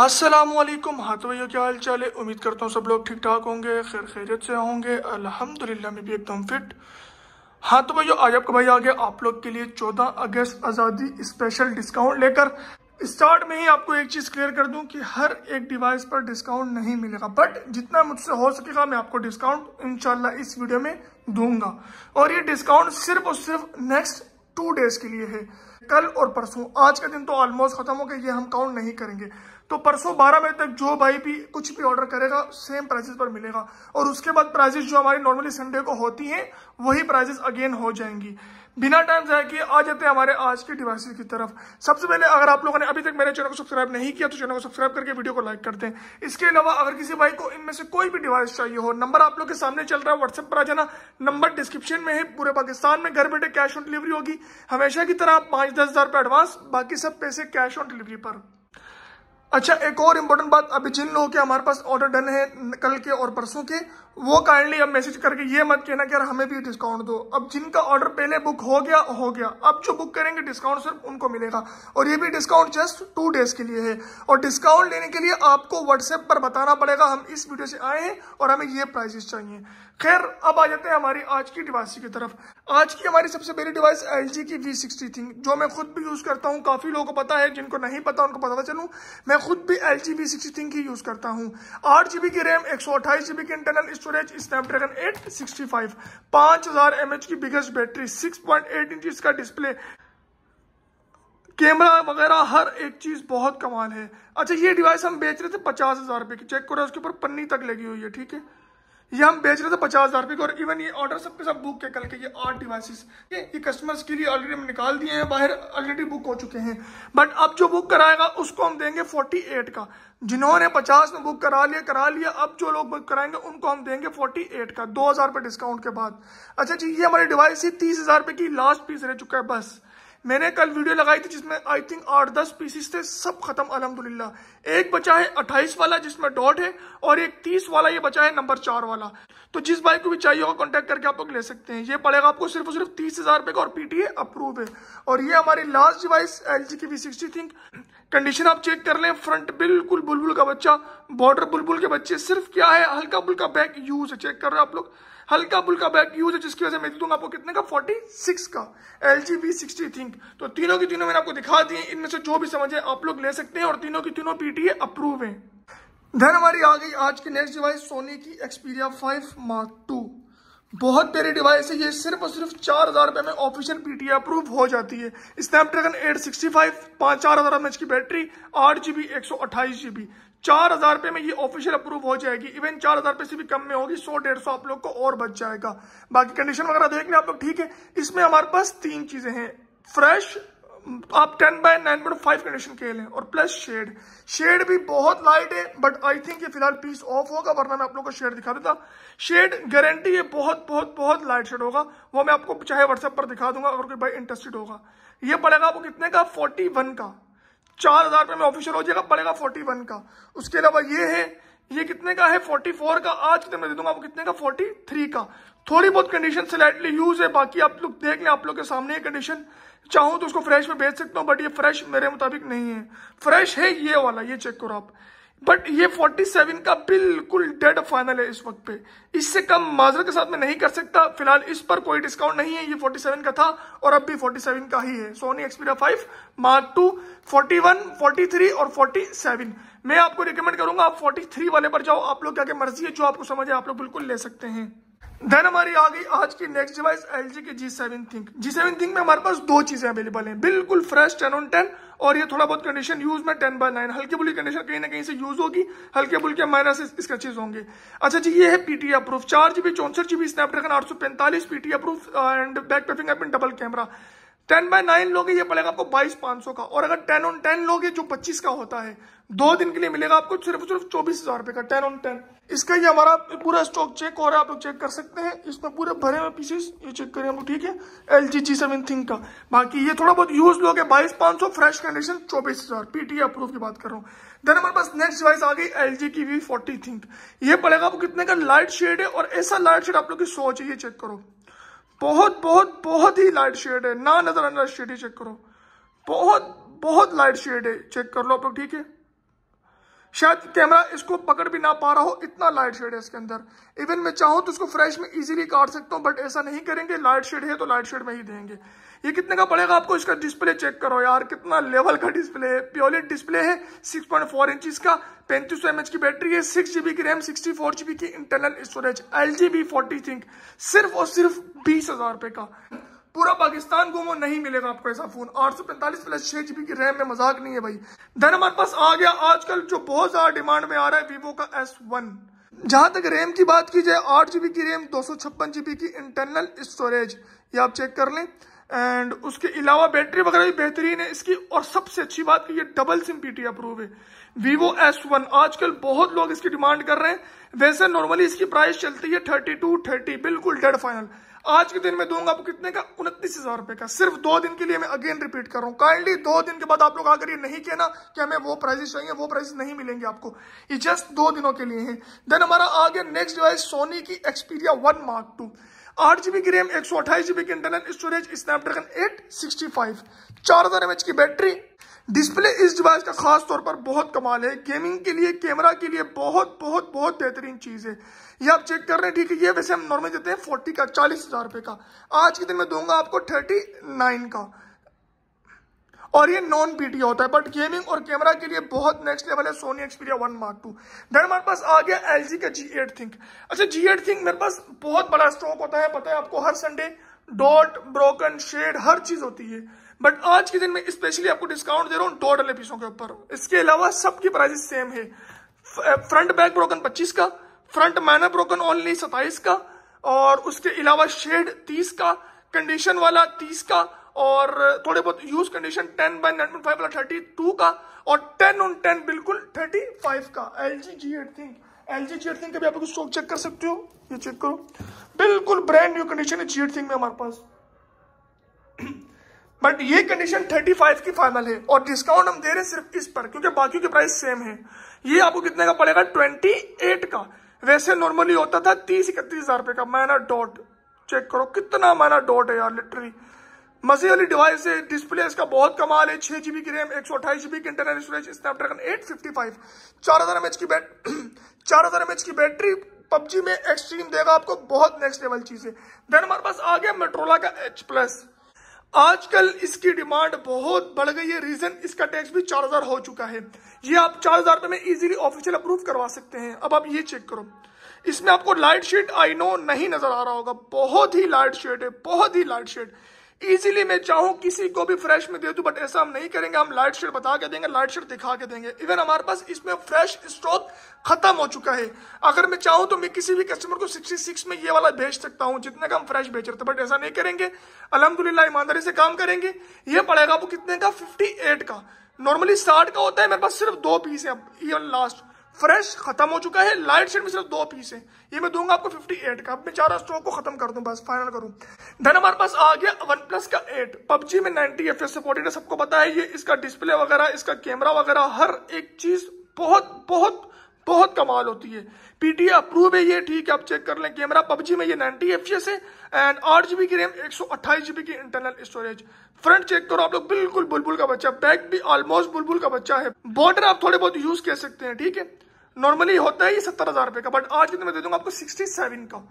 असलम हाँ तो भैया क्या हाल चाल है उम्मीद करता हूँ सब लोग ठीक ठाक होंगे खैर खैरियत से होंगे अल्हम्दुलिल्लाह मैं भी एकदम फिट हाँ तो भैया आज आपका भाई आ गया आप लोग के लिए 14 अगस्त आज़ादी स्पेशल डिस्काउंट लेकर स्टार्ट में ही आपको एक चीज़ क्लियर कर दूं कि हर एक डिवाइस पर डिस्काउंट नहीं मिलेगा बट जितना मुझसे हो सकेगा मैं आपको डिस्काउंट इनशाला इस वीडियो में दूंगा और ये डिस्काउंट सिर्फ और सिर्फ नेक्स्ट टू डेज के लिए है कल और परसों आज का दिन तो ऑलमोस्ट खत्म हो गया ये हम काउंट नहीं करेंगे तो परसों बारह बजे तक जो भाई भी कुछ भी ऑर्डर करेगा सेम प्राइसेस पर मिलेगा और उसके बाद प्राइसेस जो हमारी नॉर्मली संडे को होती हैं वही प्राइसेस अगेन हो जाएंगी बिना टाइम जाए कि आ जाते हैं हमारे आज के डिवाइसेस की तरफ सबसे पहले अगर आप लोगों ने अभी तक मेरे चैनल को सब्सक्राइब नहीं किया तो चैनल को सब्सक्राइब करके वीडियो को लाइक करते हैं इसके अलावा अगर किसी भाई को इनमें से कोई भी डिवाइस चाहिए हो नंबर आप लोग के सामने चल रहा है व्हाट्सएप पर आ जाना नंबर डिस्क्रिप्शन में है पूरे पाकिस्तान में घर बैठे कैश ऑन डिलीवरी होगी हमेशा की तरह पांच दस हज़ार रुपये एडवांस बाकी सब पैसे कैश ऑन डिलीवरी पर अच्छा एक और इम्पोर्टेंट बात अभी जिन लोगों के हमारे पास ऑर्डर डन है कल के और परसों के वो काइंडली अब मैसेज करके ये मत कहना कि यार हमें भी डिस्काउंट दो अब जिनका ऑर्डर पहले बुक हो गया हो गया अब जो बुक करेंगे डिस्काउंट सिर्फ उनको मिलेगा और ये भी डिस्काउंट जस्ट टू डेज के लिए है और डिस्काउंट लेने के लिए आपको व्हाट्सएप पर बताना पड़ेगा हम इस वीडियो से आए हैं और हमें ये प्राइजेस चाहिए खैर अब आ जाते हैं हमारी आज की डिवासी की तरफ आज की हमारी सबसे बड़ी device L K V sixty थी जो मैं खुद भी यूज़ करता हूँ काफ़ी लोगों को पता है जिनको नहीं पता उनको पता चलूँ मैं खुद भी L G V sixty ThinQ की यूज़ करता हूँ आठ जी बी की रैम एक सौ अट्ठाईस जी बी की internal storage Snapdragon eight sixty five पाँच हज़ार एम एच की biggest battery six point eight inch का डिस्प्ले कैमरा वगैरह हर एक चीज़ बहुत कमाल है अच्छा ये डिवाइस हम बेच रहे थे पचास हज़ार रुपये की चेक करो उसके ऊपर पन्नी तक लगी हुई है ठीक है ये हम बेच रहे थे पचास हज़ार रुपए का और इवन ये ऑर्डर सबके सब बुक के कल के ये आठ डिवाइसेस ये ये कस्टमर्स के लिए ऑलरेडी हम निकाल दिए हैं बाहर ऑलरेडी बुक हो चुके हैं बट अब जो बुक कराएगा उसको हम देंगे फोर्टी एट का जिन्होंने पचास में बुक करा लिया करा लिया अब जो लोग बुक कराएंगे उनको हम देंगे फोर्टी एट का दो हज़ार रुपए डिस्काउंट के बाद अच्छा जी ये हमारी डिवाइस ही तीस हज़ार रुपये की लास्ट पीस रह चुका है बस मैंने कल वीडियो लगाई थी जिसमें आई थिंक आठ दस पीसीस थे सब खत्म अलहमदुल्ला एक बचा है अट्ठाईस वाला जिसमें डॉट है और एक तीस वाला ये बचा है नंबर चार वाला तो जिस बाइक को भी चाहिए होगा कॉन्टेक्ट करके आप लोग ले सकते हैं ये पड़ेगा आपको सिर्फ और सिर्फ तीस हज़ार का और पीटीए अप्रूव है और ये हमारी लास्ट डिवाइस एल जी की वी सिक्सटी थिंक कंडीशन आप चेक कर लें फ्रंट बिल्कुल बुलबुल का बच्चा बॉर्डर बुलबुल के बच्चे सिर्फ क्या है हल्का बुल्का बैक यूज है चेक कर रहे हैं आप लोग हल्का फुल्का बैग यूज है जिसकी वजह से मैं दूंगा आपको कितने का 46 का L G V sixty ThinQ तो तीनों की तीनों मैंने आपको दिखा दी इनमें से जो भी समझे आप लोग ले सकते हैं और तीनों की तीनों पीटीए अप्रूव है धन हमारी आ गई आज की नेक्स्ट डिवाइस सोनी की एक्सपीरिया फाइव मार्क टू बहुत प्यारी डिवाइस है ये सिर्फ और सिर्फ चार हज़ार रुपए में ऑफिशियल पीटीए अप्रूव हो जाती है स्नैपड्रैगन एट सिक्सटी फाइव पांच चार हज़ार एम की बैटरी आठ जीबी एक सौ अट्ठाईस जीबी चार हजार रुपए में ये ऑफिशियल अप्रूव हो जाएगी इवन चार हजार रुपए से भी कम में होगी सौ डेढ़ सौ आप लोग को और बच जाएगा बाकी कंडीशन वगैरह देख लें आप लोग ठीक है इसमें हमारे पास तीन चीजें हैं फ्रेश आप 10 बाय 9.5 कंडीशन के लें और प्लस शेड शेड भी बहुत लाइट है बट आई थिंक ये फिलहाल पीस ऑफ होगा वरना मैं आप लोग को शेड दिखा देता शेड गारंटी है बहुत बहुत बहुत लाइट शेड होगा वो मैं आपको चाहे व्हाट्सएप पर दिखा दूंगा अगर कोई भाई इंटरेस्टेड होगा ये पड़ेगा आपको कितने का 41 का चार हजार रुपये में ऑफिशियल हो जाएगा पड़ेगा फोर्टी वन का उसके अलावा ये है ये कितने का है फोर्टी फोर का आज कितने में दे दूंगा आपको कितने का फोर्टी थ्री का थोड़ी बहुत कंडीशन स्लाइटली यूज है बाकी आप लोग देख लें आप लोग के सामने ये कंडीशन चाहूँ तो उसको फ्रेश में बेच सकता हूँ बट ये फ्रेश मेरे मुताबिक नहीं है फ्रेश है ये वाला ये चेक करो आप बट ये 47 का बिल्कुल डेड फाइनल है इस वक्त पे इससे कम माजर के साथ मैं नहीं कर सकता फिलहाल इस पर कोई डिस्काउंट नहीं है ये 47 का था और अब भी 47 का ही है सोनी एक्सपीरिया 5 मार्क टू 41, 43 और 47 मैं आपको रिकमेंड करूंगा आप 43 वाले पर जाओ आप लोग क्या क्या मर्जी है जो आपको समझ है आप लोग बिल्कुल ले सकते हैं देन हमारी आ गई आज की नेक्स्ट डिवाइस एल जी के G seven ThinQ G seven ThinQ में हमारे पास दो चीजें अवेलेबल हैं बिल्कुल फ्रेश टेन ऑन टेन और ये थोड़ा बहुत कंडीशन यूज में टेन बाय नाइन हल्की बुल्के कंडीशन कहीं ना कहीं से यूज होगी हल्के बुल्के माइनस स्क्रेचेज होंगे अच्छा जी ये है पीटी अप्रूफ चार जीबी चौसठ जीबी स्नैपड्रैगन आठ सौ पैंतालीस पीटी अप्रूफ एंड बैक पैपिंग double camera ten by nine लोगे ये पड़ेगा आपको बाईस पांच सौ का और अगर टेन ऑन टेन लोगे जो पच्चीस का होता है दो दिन के लिए मिलेगा आपको सिर्फ सिर्फ चौबीस हजार रुपए का टेन ऑन टेन इसका ये हमारा पूरा स्टॉक चेक हो रहा है आप लोग चेक कर सकते हैं इसमें पूरे भरे हुए पीसेस ये चेक करें हम ठीक है L G G seven ThinQ का बाकी ये थोड़ा बहुत यूज लोग बाईस पांच सौ फ्रेश कंडीशन चौबीस हजार पीटी अप्रूव की बात कर रहा हूँ देन हमारे पास नेक्स्ट डिवाइस आ गई एल जी की वी फोर्टी थिंक ये पड़ेगा आपको कितने का लाइट शेड है और ऐसा लाइट शेड आप लोग की सोच है ये चेक करो बहुत बहुत बहुत ही लाइट शेड है ना नजर वाला शेड ही चेक करो बहुत बहुत लाइट शेड है चेक कर लो आप लोग ठीक है शायद कैमरा इसको पकड़ भी ना पा रहा हो इतना लाइट शेड है इसके अंदर इवन मैं चाहूं तो इसको फ्रेश में इजीली काट सकता हूं बट ऐसा नहीं करेंगे लाइट शेड है तो लाइट शेड में ही देंगे ये कितने का पड़ेगा आपको इसका डिस्प्ले चेक करो यार कितना लेवल का डिस्प्ले है प्योलेट डिस्प्ले है 6.4 पॉइंट का पैंतीस सौ की बैटरी है सिक्स जीबी की रैम सिक्सटी फोर जीबी की internal storage L G V forty ThinQ सिर्फ और सिर्फ बीस हजार रुपए का पूरा पाकिस्तान घूमो नहीं मिलेगा आपको ऐसा फोन आठ सौ पैंतालीस प्लस छह जीबी की रैम में मजाक नहीं है भाई धन हमारे पास आ गया आजकल जो बहुत ज्यादा डिमांड में आ रहा है वीवो का एस वन जहां तक रैम की बात की जाए आठ जीबी की रैम दो सौ छप्पन जीबी की इंटरनल स्टोरेज ये आप चेक कर लें एंड उसके अलावा बैटरी वगैरह भी बेहतरीन है इसकी और सबसे अच्छी बात कि ये डबल सिम पीटी अप्रूव है वीवो एस वन आजकल बहुत लोग इसकी डिमांड कर रहे हैं वैसे नॉर्मली इसकी प्राइस चलती है थर्टी टू थर्टी बिल्कुल डेड फाइनल आज के दिन में दूंगा आपको कितने का उनतीस हजार रुपए का सिर्फ दो दिन के लिए मैं अगेन रिपीट कर रहा हूँ काइंडली दो दिन के बाद आप लोग आकर ये नहीं कहना कि हमें वो प्राइजेस चाहिए वो प्राइजेस नहीं मिलेंगे आपको ये जस्ट दो दिनों के लिए है देन हमारा आगे नेक्स्ट डिवाइस सोनी की एक्सपीरिया वन मार्क टू आठ जीबी की रैम एक सौ अट्ठाईस जीबी की internal storage Snapdragon eight sixty five चार हजार एम एच की बैटरी डिस्प्ले इस डिवाइस का खास तौर पर बहुत कमाल है गेमिंग के लिए कैमरा के लिए बहुत बहुत बहुत बेहतरीन चीज़ है ये आप चेक कर रहे हैं ठीक है ये वैसे हम नॉर्मल देते हैं फोर्टी का चालीस हज़ार रुपए का आज के दिन में दूंगा आपको थर्टी नाइन का और ये नॉन पीटी होता है बट गेमिंग और कैमरा के लिए बहुत नेक्स्ट लेवल है Sony Xperia one mark two then हमारे पास आ गया एल का जी एट थिंक अच्छा जी एट थिंक मेरे पास बहुत बड़ा स्टॉक होता है पता है आपको हर संडे डॉट ब्रोकन शेड हर चीज होती है बट आज के दिन में स्पेशली आपको डिस्काउंट दे रहा हूँ डॉट वाले पीसों के ऊपर इसके अलावा सबकी प्राइस सेम है फ्रंट बैक ब्रोकन पच्चीस का फ्रंट मैनर ब्रोकन ओनली सताइस का और उसके अलावा शेड तीस का कंडीशन वाला तीस का और थोड़े बहुत use condition ten by nine point five वाला थर्टी टू का और टेन ऑन टेन बिल्कुल थर्टी फाइव का L G G eight ThinQ L G G eight ThinQ आप स्टॉक चेक कर सकते हो ये चेक करो बिल्कुल ब्रांड न्यू कंडीशन है जी एट थिंक में हमारे पास बट ये कंडीशन 35 की फाइनल है और डिस्काउंट हम दे रहे हैं सिर्फ इस पर क्योंकि बाकी के प्राइस सेम है ये आपको कितने का पड़ेगा 28 का वैसे नॉर्मली होता था तीस इकतीस हजार रुपए का मैना डॉट चेक करो कितना मैना डॉट है यार लिटरली मजे वाली डिवाइस है डिस्प्ले इसका बहुत कमाल है छह जीबी की रैम एक सौ अठाईस जीबी की internal storage Snapdragon eight fifty five चार हजार एमएच की बैट चार हजार एमएच की बैटरी पबजी में एक्सट्रीम देगा आपको बहुत नेक्स्ट लेवल चीज है देन हमारे पास आ गया मेट्रोला का एच प्लस आजकल इसकी डिमांड बहुत बढ़ गई है रीजन इसका टैक्स भी चार हजार हो चुका है ये आप चार हजार रुपये में इजीली ऑफिशियल अप्रूव करवा सकते हैं अब आप ये चेक करो इसमें आपको लाइट शेड आई नो नहीं नजर आ रहा होगा बहुत ही लाइट शेड है बहुत ही लाइट शेड इजीली मैं चाहूँ किसी को भी फ्रेश में दे दूँ बट ऐसा हम नहीं करेंगे हम लाइट शेड बता के देंगे लाइट शेड दिखा के देंगे इवन हमारे पास इसमें फ्रेश स्टॉक खत्म हो चुका है अगर मैं चाहूँ तो मैं किसी भी कस्टमर को 66 में ये वाला भेज सकता हूँ जितने का हम फ्रेश बेच रहे थे बट ऐसा नहीं करेंगे अलहमदिल्ला ईमानदारी से काम करेंगे ये पड़ेगा आपको कितने का फिफ्टी का नॉर्मली साठ का होता है मेरे पास सिर्फ दो पीस है अब ये लास्ट फ्रेश खत्म हो चुका है लाइट शेड में सिर्फ दो पीस है ये मैं दूंगा आपको 58 का अब मैं चार स्ट्रोक को खत्म कर दूं बस फाइनल करूं धन हमारे पास आ गया वन प्लस का 8 पबजी में 90 एफ सपोर्टेड है सबको पता है ये इसका डिस्प्ले वगैरह इसका कैमरा वगैरह हर एक चीज बहुत बहुत बहुत कमाल होती है पीटीए अप्रूव है ये ठीक है आप चेक कर लें कैमरा पबजी में ये 90 एफ है एंड आठ जीबी की रैम एक जीबी की इंटरनल स्टोरेज फ्रंट चेक करो आप लोग बिल्कुल बुलबुल का बच्चा बैक भी ऑलमोस्ट बुलबुल का बच्चा है बॉर्डर आप थोड़े बहुत यूज कर सकते हैं ठीक है नॉर्मली होता है ये सत्तर हजार रुपए का बट आज के दिन मैं दे दूंगा आपको सिक्सटी सेवन का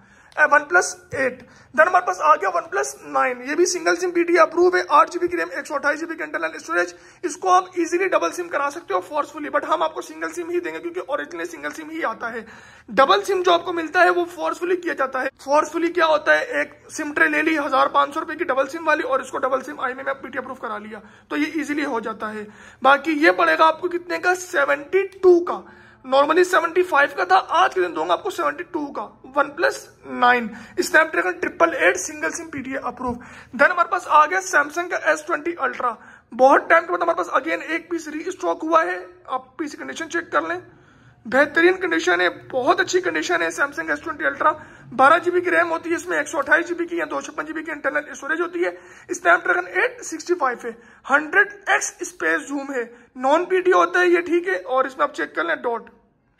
वन प्लस एट देन हमारे पास आ गया वन प्लस नाइन ये भी सिंगल सिम पीटी अप्रूव है आठ जीबी की रैम एक सौ अट्ठाईस जीबी की इंटरनल स्टोरेज इसको आप इजीली डबल सिम करा सकते हो फोर्सफुली बट हम आपको सिंगल सिम ही देंगे क्योंकि ओरिजिनल सिंगल सिम ही आता है डबल सिम जो आपको मिलता है वो फोर्सफुली किया जाता है फोर्सफुली क्या होता है एक सिम ट्रे ले ली हजार पांच सौ रुपए की डबल सिम वाली और इसको डबल सिम आई में पीटी अप्रूव करा लिया तो ये इजिली हो जाता है बाकी ये पड़ेगा आपको कितने का सेवेंटी टू का नॉर्मली 75 का था आज के दिन दूंगा आपको 72 का OnePlus nine Snapdragon triple eight single SIM PTA approve then हमारे पास आ गया सैमसंग का एस ट्वेंटी अल्ट्रा बहुत टाइम के बाद हमारे पास अगेन एक पीस री स्टॉक हुआ है आप पीस कंडीशन चेक कर लें बेहतरीन कंडीशन है बहुत अच्छी कंडीशन है सैमसंग एस ट्वेंटी अल्ट्रा बारह जीबी की रैम होती है इसमें एक सौ अठाईस जीबी की या दो छप्पन जीबी की इंटरनल स्टोरेज होती है स्नैपड्रैगन एट सिक्सटी फाइव है हंड्रेड एक्स स्पेस जूम है नॉन पीडी होता है ये ठीक है और इसमें आप चेक कर लें डॉट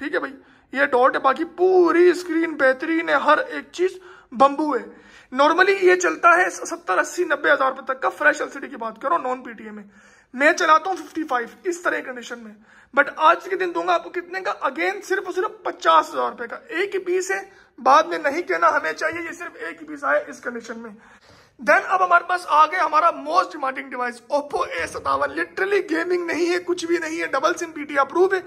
ठीक है भाई ये डॉट है बाकी पूरी स्क्रीन बेहतरीन है हर एक चीज बंबू है नॉर्मली ये चलता है सत्तर अस्सी नब्बे हजार रुपए तक का फ्रेश एलसीडी की बात करो नॉन पीटीए में मैं चलाता हूँ फिफ्टी फाइव इस तरह कंडीशन में बट आज के दिन दूंगा आपको कितने का अगेन सिर्फ और सिर्फ पचास हजार रुपए का एक पीस है बाद में नहीं कहना हमें चाहिए ये सिर्फ एक ही पीस आया इस कंडीशन में देन अब हमारे पास आ गए हमारा most demanding device Oppo A सतावन लिटरली गेमिंग नहीं है कुछ भी नहीं है डबल सिम पीटी अप्रूव है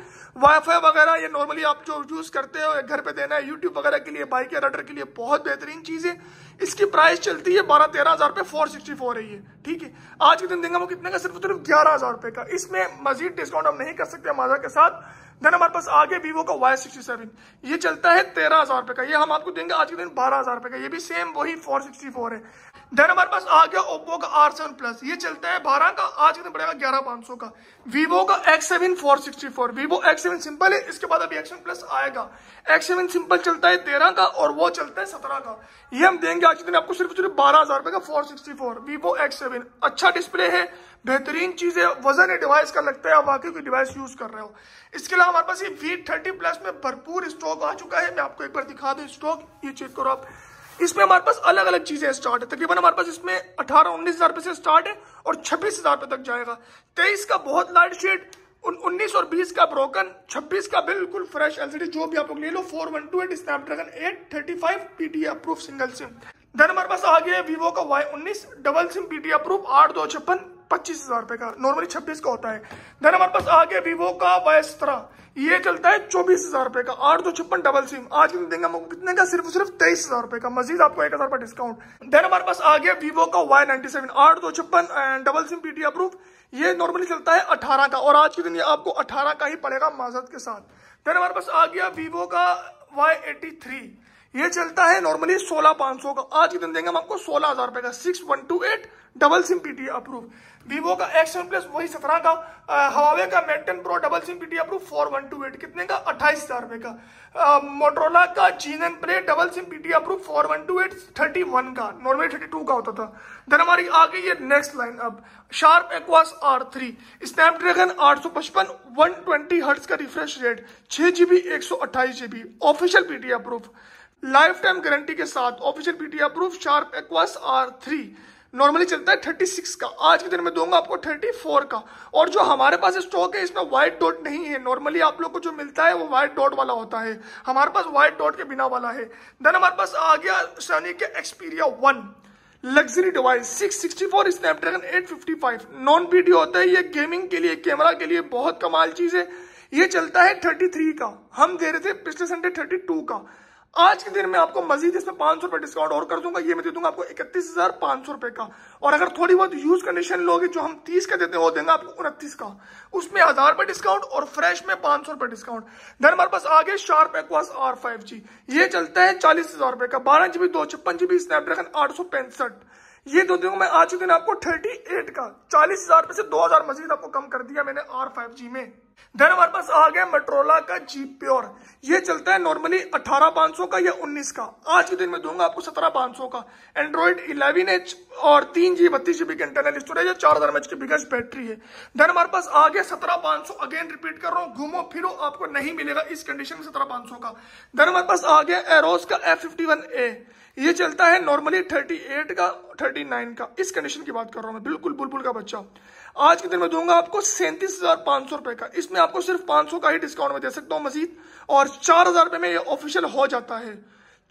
वाईफाई वगैरह ये नॉर्मली आप जो यूज करते हो घर पे देना है यूट्यूब वगैरह के लिए बाइक या रडर के लिए बहुत बेहतरीन चीज है इसकी प्राइस चलती है बारह तेरह हजार रुपये फोर सिक्सटी फोर है ये ठीक है आज के दिन देंगे वो कितने का सिर्फ सिर्फ ग्यारह हजार रुपये का इसमें मजीद डिस्काउंट हम नहीं कर सकते माजा के साथ देन हमारे पास आगे वीवो का वाई सिक्सटी सेवन ये चलता है तेरह हजार रुपये का ये हम आपको देंगे आज के दिन बारह हजार रुपये का ये भी सेम वही फोर सिक्सटी फोर है देन हमारे पास आ गया ओप्पो का आर सेवन प्लस ये चलता है बारह का आज कितना पड़ेगा ग्यारह पाँच सौ का वीवो का X seven four sixty four Vivo X seven simple है इसके बाद अभी एक्स सेवन प्लस आएगा एक्स सेवन सिंपल चलता है तेरह का और वो चलता है सत्रह का ये हम देंगे आज कितने आपको सिर्फ सिर्फ बारह हजार रुपये का four sixty four Vivo X seven अच्छा डिस्प्ले है बेहतरीन चीज है वजन है डिवाइस का लगता है आप वाकई कोई डिवाइस यूज कर रहे हो इसके अलावा हमारे पास ये वी थर्टी प्लस में भरपूर स्टॉक आ चुका है मैं आपको एक बार दिखा दूँ स्टॉक ये चेक करो आप इसमें हमारे पास अलग अलग चीजें स्टार्ट है तकरीबन हमारे पास इसमें अठारह उन्नीस हजार रुपए से स्टार्ट है और छब्बीस हजार रुपए तक जाएगा तेईस का बहुत लाइट शेड उन्नीस और बीस का ब्रोकन छब्बीस का बिल्कुल फ्रेश एलसीडी जो भी आप लोग ले लो four one two eight Snapdragon eight thirty five PT approve single SIM then हमारे पास आ गया वीवो का वाई उन्नीस डबल सिम पीटी अप्रूव आठ दो छप्पन पच्चीस हजार रुपए का नॉर्मली छब्बीस का होता है देन हमारे पास आगे वीवो का वाई ये चलता है चौबीस हजार रुपए का आठ दो छप्पन डबल सिम आज के देंगे हमको कितने का सिर्फ सिर्फ तेईस हजार रुपए का मजीद आपको एक हजार रुपए डिस्काउंट देन हमारे पास आगे गया वीवो का वाई नाइनटी सेवन आठ दो छप्पन डबल सिम पीटी अप्रूव ये नॉर्मली चलता है अठारह का और आज के दिन ये आपको अठारह का ही पड़ेगा माजद के साथ देन हमारे पास आ गया वीवो का वाई एटी थ्री ये चलता है नॉर्मली सोलह पांच सौ का आज के दिन देंगे हम आपको सोलह हजार रुपए का six one two eight double SIM P T approve Vivo का एक्सन प्लस वही सत्रह का हवावे का Mate Pro double SIM P T approve four one two eight कितने का अट्ठाईस हजार रुपए का मोटरोला का जीन एन play double SIM P T approve four one two eight thirty one का नॉर्मली थर्टी टू का होता था देन हमारी आ गई है नेक्स्ट लाइन अब sharp Aquos R three Snapdragon आठ सौ पचपन वन ट्वेंटी हर्ट्स का रिफ्रेश रेट छह जीबी एक सौ अट्ठाईस GB official P T approve lifetime guarantee के साथ official PT approve Sharp Aquos R three normally चलता है थर्टी सिक्स का आज के दिन में दूंगा आपको थर्टी फोर का और जो हमारे पास स्टॉक है इसमें व्हाइट डॉट नहीं है नॉर्मली आप लोग को जो मिलता है वो व्हाइट डॉट वाला होता है हमारे पास व्हाइट डॉट के बिना वाला है देन हमारे पास आ गया सोनी के Xperia one luxury device 664 Snapdragon 855 non PD होता है ये गेमिंग के लिए कैमरा के लिए बहुत कमाल चीज है ये चलता है 33 का हम दे रहे थे पिछले संडे 32 का आज के दिन में आपको मजीद इसमें पांच सौ रुपए डिस्काउंट और कर दूंगा ये मैं दे दूंगा आपको इकतीस हजार पांच सौ रुपए का और अगर थोड़ी बहुत यूज कंडीशन लोगे जो हम तीस का देते हैं वो देंगे आपको उनतीस का उसमें हजार रुपए डिस्काउंट और फ्रेश में पांच सौ रुपए डिस्काउंट धन हमारे पास आगे शार्प एक आर फाइव जी ये चलता है चालीस हजार रुपए का बारह जीबी दो छप्पन जीबी स्नैपड्रैगन आठ सौ पैंसठ ये दो दिनों में आ चुके हैं आपको 38 का चालीस हजार में से 2000 मजीद आपको कम कर दिया मैंने आर फाइव जी में देन हमारे पास आ गया मेट्रोला का जी प्योर ये चलता है नॉर्मली अठारह पाँच सौ का या उन्नीस का आज के दिन में दूंगा आपको सत्रह पाँच सौ का एंड्रॉइड इलेवन एच और तीन जी बत्तीस जीबी की इंटरनल स्टोरेज है चार हजार एच की बिगेस्ट बैटरी है देन हमारे पास आ गया सत्रह पाँच सौ अगेन रिपीट कर रहा हूँ घूमो फिरो आपको नहीं मिलेगा इस कंडीशन में सत्रह पाँच सौ का देन हमारे पास आ गया एरोस का एफ फिफ्टी वन ए ये चलता है नॉर्मली 38 का 39 का इस कंडीशन की बात कर रहा हूं मैं बिल्कुल बुलबुल का बच्चा आज के दिन में दूंगा आपको सैंतीस हजार पांच सौ रुपए का इसमें आपको सिर्फ पांच सौ का ही डिस्काउंट में दे सकता हूं मजीद और चार हजार रुपए में ये ऑफिशियल हो जाता है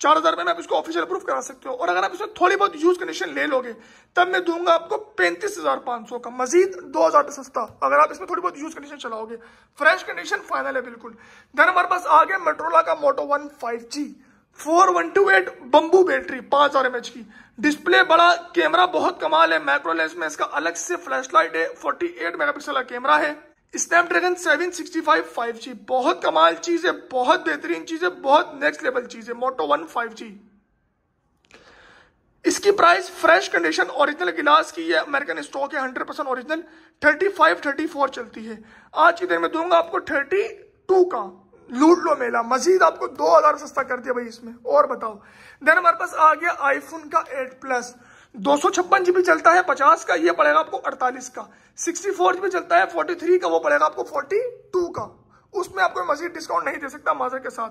चार हजार रुपए में आप इसको ऑफिशियल अप्रूव करा सकते हो और अगर आप इसमें थोड़ी बहुत यूज कंडीशन ले लोगे तब मैं दूंगा आपको पैंतीस हजार पांच सौ का मजीद दो हजार सस्ता अगर आप इसमें थोड़ी बहुत यूज कंडीशन चलाओगे फ्रेश कंडीशन फाइनल है बिल्कुल देन हमारे पास आ गया मेट्रोला का Moto one five G four one two eight बम्बू बैटरी पांच आर एम की डिस्प्ले बड़ा कैमरा बहुत कमाल है मैक्रो लेंस में इसका अलग से फ्लैश लाइट है फोर्टी एट मेगापिक्सल का कैमरा है स्नैपड्रैगन 765 5G बहुत कमाल चीज है बहुत बेहतरीन चीज है बहुत नेक्स्ट लेवल चीज है मोटो वन 5G इसकी price fresh condition original glass की है अमेरिकन स्टॉक है हंड्रेड परसेंट ओरिजिनल थर्टी 34 चलती है आज की दिन में दूंगा आपको 32 का लूट लो मेला मजीद आपको दो हजार सस्ता कर दिया भाई इसमें और बताओ देन हमारे पास आ गया आईफोन का एट प्लस दो सौ छप्पन जीबी चलता है पचास का ये पड़ेगा आपको अड़तालीस का सिक्सटी फोर जीबी चलता है फोर्टी थ्री का वो पड़ेगा आपको फोर्टी टू का उसमें आपको मजीद डिस्काउंट नहीं दे सकता माजर के साथ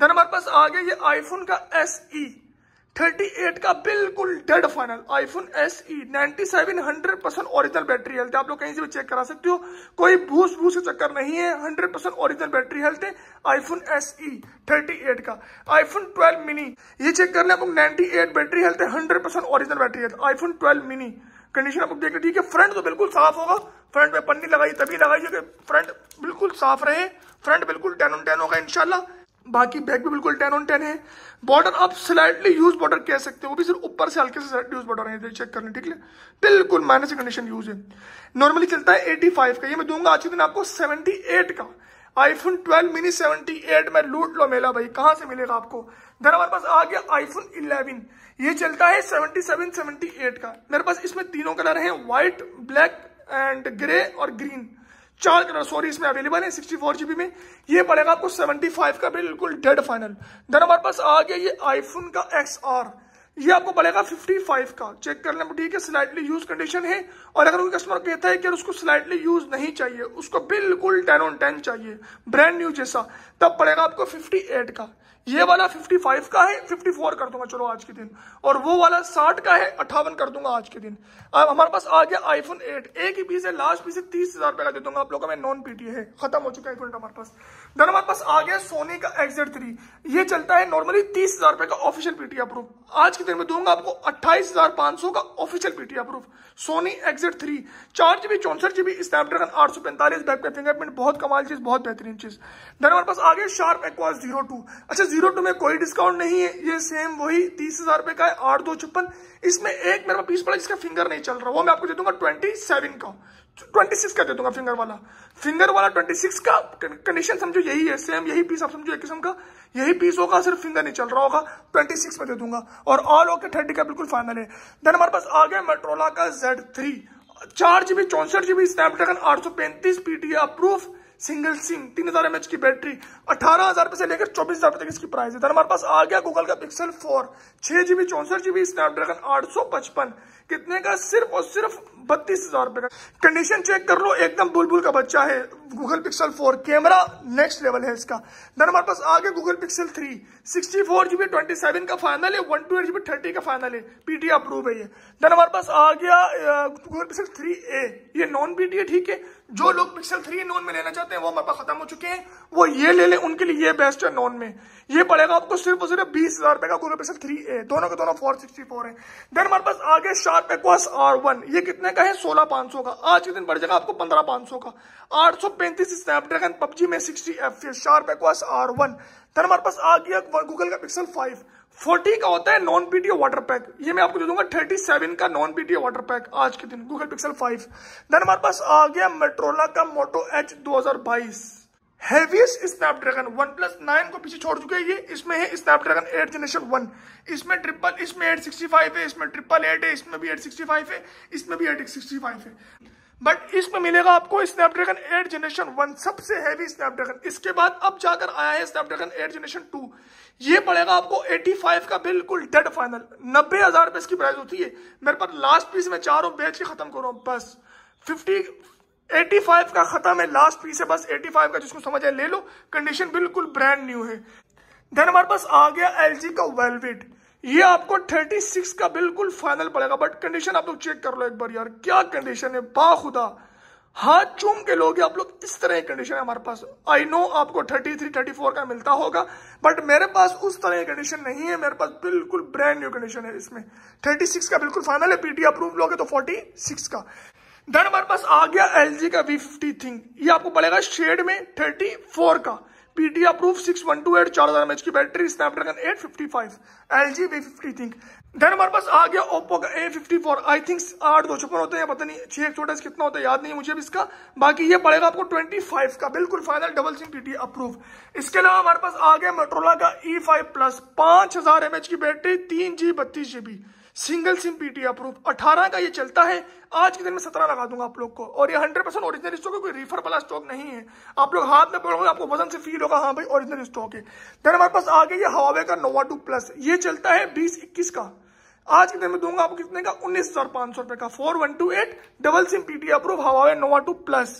देन हमारे पास आ गया ये आईफोन का एस ई e। 38 का बिल्कुल dead final iPhone S E ninety seven hundred percent original battery health है आप लोग कहीं से भी चेक करा सकते हो कोई भूस भूस का चक्कर नहीं है hundred percent original battery health है iPhone S E thirty eight का आईफोन ट्वेल्व मिनी ये चेक कर लें आप लोग नाइनटी एट बैटरी हेल्थ है hundred percent original battery health iPhone twelve mini condition आप लोग देख ठीक है फ्रंट तो बिल्कुल साफ होगा फ्रंट में पन्नी लगाई तभी लगाइए फ्रंट बिल्कुल साफ रहे फ्रंट बिल्कुल टेन ऑन टेन होगा इनशाला बाकी बैक भी बिल्कुल टेन ऑन टेन है बॉर्डर आप स्लाइडली यूज बॉर्डर कह सकते हो वो भी सिर्फ ऊपर से हल्के से यूज बॉर्डर है इधर चेक करने ठीक है बिल्कुल माइनस कंडीशन यूज है नॉर्मली चलता है एटी फाइव का ये मैं दूंगा आज के दिन आपको सेवेंटी एट का iPhone twelve mini seventy eight में लूट लो मेला भाई कहाँ से मिलेगा आपको धर हमारे पास आ गया आईफोन इलेवन ये चलता है सेवेंटी सेवन सेवेंटी एट का मेरे पास इसमें तीनों कलर है व्हाइट ब्लैक एंड ग्रे और ग्रीन चार कलर सॉरी इसमें अवेलेबल है सिक्सटी फोर जीबी में ये पड़ेगा आपको सेवेंटी फाइव का बिल्कुल डेड फाइनल धन हमारे पास आ गया ये आईफोन का एक्स आर ये आपको पड़ेगा फिफ्टी फाइव का चेक कर लें ठीक है स्लाइटली यूज कंडीशन है और अगर कोई कस्टमर कहता है कि उसको स्लाइटली यूज नहीं चाहिए उसको बिल्कुल टेन ऑन टेन चाहिए ब्रांड न्यू जैसा तब पड़ेगा आपको 58 का ये वाला 55 का है 54 कर दूंगा चलो आज के दिन और वो वाला 60 का है अट्ठावन कर दूंगा आज के दिन अब हमारे पास आ गया आईफोन 8 एक ही पीस है लास्ट पीस है तीस हजार रुपए का दे दूंगा आप लोगों का मैं नॉन पीटी है खत्म हो चुका है एक हमारे पास देन हमारे पास आ गया सोनी का एक्सेट थ्री ये चलता है नॉर्मली तीस हजार रुपए का ऑफिशियल पीटीआई प्रूफ आज की दिन में दूंगा आपको अट्ठाईस हजार पांच सौ का official PTA approve Sony XZ three चार जीबी चौसठ जीबी स्नैपड्रैगन आठ सौ पैंतालीस बैक का फिंगरप्रिंट बहुत कमाल चीज बहुत बेहतरीन चीज देन हमारे पास आ गया शार्प एक्वास जीरो टू अच्छा जीरो टू में कोई डिस्काउंट नहीं है ये सेम वही तीस हजार रुपए का है आठ दो छप्पन इसमें एक मेरे पास पीस पड़ा जिसका फिंगर नहीं चल रहा वो मैं आपको दे दूंगा ट्वेंटी सेवन का ट्वेंटी सिक्स का दे दूंगा फिंगर वाला फिंगर वाला ट्वेंटी सिक्स का कंडीशन समझो यही है सेम यही पीस आप समझो एक किस्म का यही पीस होगा सिर्फ फिंगर नहीं चल रहा होगा ट्वेंटी सिक्स में दे दूंगा और ऑल ओके थर्टी का बिल्कुल फाइनल है देन हमारे पास आ गया मेट्रोला का जेड थ्री चार जीबी चौसठ जीबी स्नैपड्रैगन आठ सौ पैंतीस पीटी अप्रूव सिंगल सिम तीन हजार एमएच की बैटरी अठारह हजार रुपये से लेकर चौबीस हजार रुपये तक इसकी प्राइस है हमारे पास आ गया गूगल का पिक्सल फोर छह जीबी चौसठ जीबी स्नैपड्रैगन आठ सौ पचपन कितने का सिर्फ और सिर्फ बत्तीस हजार रुपए का कंडीशन चेक कर लो एकदम बुलबुल का बच्चा है Google Pixel four camera next level है इसका धन हमारे पास आ गया Google Pixel three sixty four GB twenty seven का फाइनल है one two eight GB thirty का फाइनल है पीटी अप्रूव है ये धन हमारे पास आ गया गूगल पिक्सल थ्री ए ये नॉन पीटी है ठीक है जो लोग पिक्सल थ्री नॉन में लेना चाहते हैं वो हमारे पास खत्म हो चुके हैं वो ये ले लें उनके लिए ये बेस्ट है नॉन में ये पड़ेगा आपको सिर्फ और सिर्फ बीस हजार रुपए का गूगल पिक्सल थ्री ए दोनों के दोनों फोर सिक्सटी फोर है देन हमारे पास आगे शार्प एक्वास आर वन ये कितने का है सोलह पांच सौ का आज के दिन बढ़ जाएगा आपको पंद्रह पांच सौ का आठ सौ पैंतीस स्नैपड्रैगन पबजी में sixty F Sharp Aquos R one then हमारे पास आ गया गूगल का पिक्सल फाइव फोर्टी का होता है नॉन पीटीओ वाटर पैक ये मैं आपको दे दूंगा थर्टी सेवन का नॉन पीटीओ वाटर पैक आज के दिन गूगल पिक्सल फाइव देन हमारे पास आ गया मेट्रोला का मोटो एच दो हजार बाईस heaviest Snapdragon OnePlus nine को पीछे छोड़ चुके हैं ये इसमें है स्नैपड्रैगन एट जनरेशन वन इसमें ट्रिपल इसमें एट सिक्सटी फाइव है इसमें ट्रिपल एट है इसमें भी एट सिक्सटी फाइव है इसमें भी एट सिक्सटी फाइव है बट इसमें मिलेगा आपको स्नैपड्रैगन एट जनरेशन वन सबसे हैवी स्नैपड्रैगन इसके बाद अब जाकर आया है स्नैपड्रैगन एट जनरेशन टू ये पड़ेगा आपको 85 का बिल्कुल डेड फाइनल नब्बे हजार रुपए इसकी प्राइस होती है मेरे पास लास्ट पीस में चारों बेच के खत्म करो बस 50 85 का खत्म है लास्ट पीस है बस 85 का जिसको समझ आए ले लो कंडीशन बिल्कुल ब्रांड न्यू है देन हमारे पास आ गया एल का वेलवेट ये आपको 36 का बिल्कुल फाइनल पड़ेगा बट कंडीशन आप लोग चेक कर लो एक बार यार क्या कंडीशन है बाखुदा हाथ चूम के लोग आप लोग इस तरह की कंडीशन है हमारे पास आई नो आपको 33, 34 का मिलता होगा बट मेरे पास उस तरह की कंडीशन नहीं है मेरे पास बिल्कुल ब्रांड न्यू कंडीशन है इसमें 36 का बिल्कुल फाइनल है पीटी अप्रूव लोगे तो 46 का देन हमारे पास आ गया एल का वी फिफ्टी थिंग ये आपको पड़ेगा शेड में थर्टी फोर का PT approve six one two eight चार हजार की battery Snapdragon eight fifty five L G V fifty ThinQ then हमारे पास आ गया ओप्पो का A fifty four I think आठ दो छप्पन होते हैं पता नहीं छह एक छोटा कितना होता है याद नहीं मुझे इसका बाकी ये पड़ेगा आपको ट्वेंटी फाइव का बिल्कुल final double SIM PT approve इसके अलावा हमारे पास आ गया मेट्रोला का ई फाइव प्लस पांच हजार एमएच की बैटरी तीन जी बत्तीस GB single SIM PT approve 18 का ये चलता है आज के दिन में 17 लगा दूंगा आप लोग को और ये 100 परसेंट ओरिजिनल स्टॉक है कोई रिफर वाला स्टॉक नहीं है आप लोग हाथ में पड़ोगे आपको वजन से फील होगा हाँ भाई ओरिजिनल स्टॉक है देन हमारे पास आगे ये हवावे का नोवा टू प्लस ये चलता है बीस इक्कीस का आज के दिन में दूंगा आपको कितने का उन्नीस हजार पांच सौ रुपए का four one two eight double SIM PT approve Huawei Nova two plus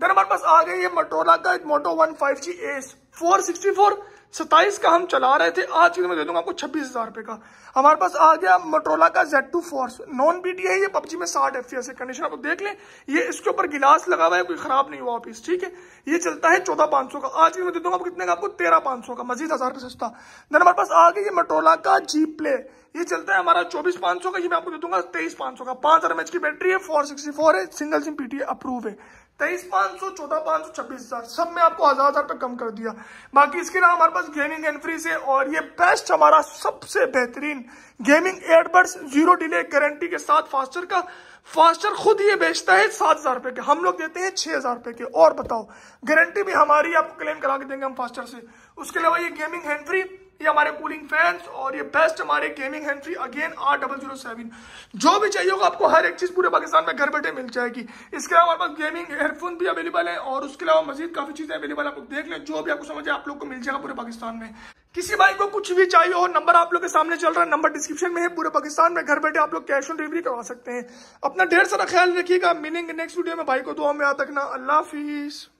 then हमारे पास आ गई ये मटोला का Moto one five G S four sixty four सत्ताईस का हम चला रहे थे आज मैं दे दूंगा आपको छब्बीस हजार रुपए का हमारे पास आ गया मोटरोला का जेड टू फोर्स नॉन बी है ये पबजी में साठ एफ है कंडीशन आप देख लें ये इसके ऊपर गिलास लगा हुआ है कोई खराब नहीं हुआ वापिस ठीक है ये चलता है चौदह पांच सौ का आज मैं दे दूंगा आपको कितने का आपको तेरह पांच सौ का मजीद हजार रुपये सस्ता देन हमारे पास आ गया ये मोटरोला का जी प्ले ये चलता है हमारा चौबीस पांच सौ का ये मैं आपको दे दूंगा तेईस पांच सौ का पांच हजार एम की बैटरी है फोर सिक्सटी फोर है सिंगल सिम पीटी अप्रूव है तेईस पाँच सौ चौदह पाँच सौ छब्बीस हज़ार सब में आपको हज़ार हज़ार पे कम कर दिया बाकी इसके अलावा हमारे पास गेमिंग एन फ्री से और ये बेस्ट हमारा सबसे बेहतरीन gaming airbuds zero delay guarantee के साथ फास्टर का फास्टर खुद ये बेचता है सात हज़ार रुपये के हम लोग देते हैं छः हज़ार रुपये के और बताओ गारंटी भी हमारी आपको क्लेम करा के देंगे हम फास्टर से उसके अलावा ये गेमिंग हैंड फ्री ये हमारे कूलिंग फैंस और ये बेस्ट हमारे गेमिंग हैंड्री again R double zero seven जो भी चाहिए होगा आपको हर एक चीज़ पूरे पाकिस्तान में घर बैठे मिल जाएगी इसके अलावा हमारे पास गेमिंग हेडफोन भी अवेलेबल है और उसके अलावा मजीद काफ़ी चीज़ें अवेलेबल आप लोग देख लें जो भी आपको समझ आप लोग को मिल जाएगा पूरे पाकिस्तान में किसी भाई को कुछ भी चाहिए और नंबर आप लोग के सामने चल रहा है नंबर डिस्क्रिप्शन में है पूरे पाकिस्तान में घर बैठे आप लोग कैश ऑन डिलीवरी करवा सकते हैं अपना ढेर सारा ख्याल रखिएगा मिलेंगे नेक्स्ट वीडियो में भाई को दो में याद रखना अल्लाह हाफिज़